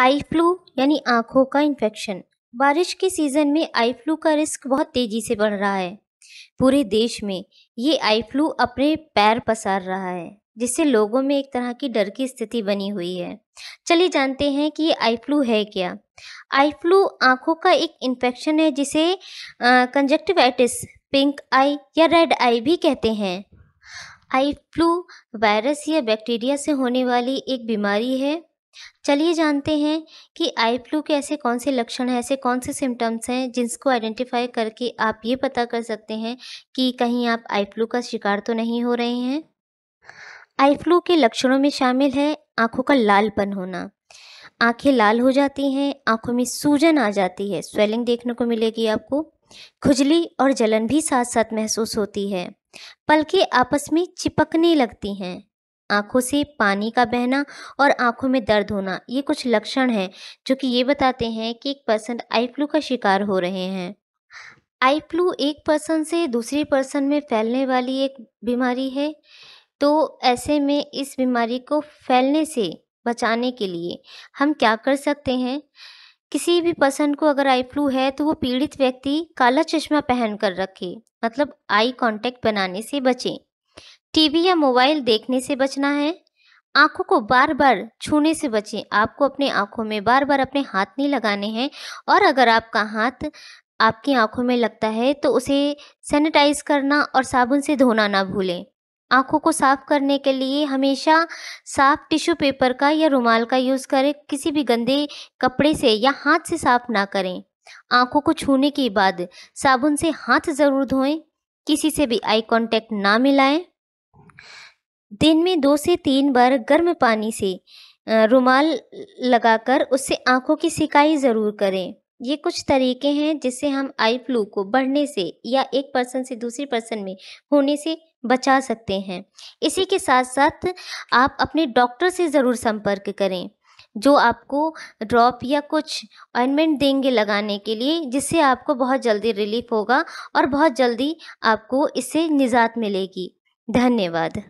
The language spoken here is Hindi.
आई फ्लू यानी आँखों का इन्फेक्शन बारिश के सीज़न में आई फ्लू का रिस्क बहुत तेज़ी से बढ़ रहा है पूरे देश में ये आई फ्लू अपने पैर पसार रहा है जिससे लोगों में एक तरह की डर की स्थिति बनी हुई है चलिए जानते हैं कि ये आई फ्लू है क्या आई फ्लू आँखों का एक इन्फेक्शन है जिसे कंजक्टिवाइटिस पिंक आई या रेड आई भी कहते हैं आई फ्लू वायरस या बैक्टीरिया से होने वाली एक बीमारी है चलिए जानते हैं कि आई फ्लू के ऐसे कौन से लक्षण हैं ऐसे कौन से सिम्टम्स हैं जिनको आइडेंटिफाई करके आप ये पता कर सकते हैं कि कहीं आप आई फ्लू का शिकार तो नहीं हो रहे हैं आई फ्लू के लक्षणों में शामिल है आँखों का लालपन होना आंखें लाल हो जाती हैं आंखों में सूजन आ जाती है स्वेलिंग देखने को मिलेगी आपको खुजली और जलन भी साथ साथ महसूस होती है पलकें आपस में चिपकने लगती हैं आँखों से पानी का बहना और आँखों में दर्द होना ये कुछ लक्षण हैं जो कि ये बताते हैं कि एक पर्सन आई फ्लू का शिकार हो रहे हैं आई फ्लू एक पर्सन से दूसरे पर्सन में फैलने वाली एक बीमारी है तो ऐसे में इस बीमारी को फैलने से बचाने के लिए हम क्या कर सकते हैं किसी भी पर्सन को अगर आई फ्लू है तो वो पीड़ित व्यक्ति काला चश्मा पहन कर रखे मतलब आई कांटेक्ट बनाने से बचें टीवी या मोबाइल देखने से बचना है आंखों को बार बार छूने से बचें आपको अपने आंखों में बार बार अपने हाथ नहीं लगाने हैं और अगर आपका हाथ आपकी आंखों में लगता है तो उसे सैनिटाइज करना और साबुन से धोना ना भूलें आंखों को साफ करने के लिए हमेशा साफ टिश्यू पेपर का या रुमाल का यूज़ करें किसी भी गंदे कपड़े से या हाथ से साफ ना करें आंखों को छूने के बाद साबुन से हाथ ज़रूर धोएं किसी से भी आई कांटेक्ट ना मिलाएं दिन में दो से तीन बार गर्म पानी से रुमाल लगाकर उससे आंखों की सिकाई ज़रूर करें ये कुछ तरीके हैं जिससे हम आई फ्लू को बढ़ने से या एक पर्सन से दूसरे पर्सन में होने से बचा सकते हैं इसी के साथ साथ आप अपने डॉक्टर से ज़रूर संपर्क करें जो आपको ड्रॉप या कुछ ऑइनमेंट देंगे लगाने के लिए जिससे आपको बहुत जल्दी रिलीफ होगा और बहुत जल्दी आपको इससे निजात मिलेगी धन्यवाद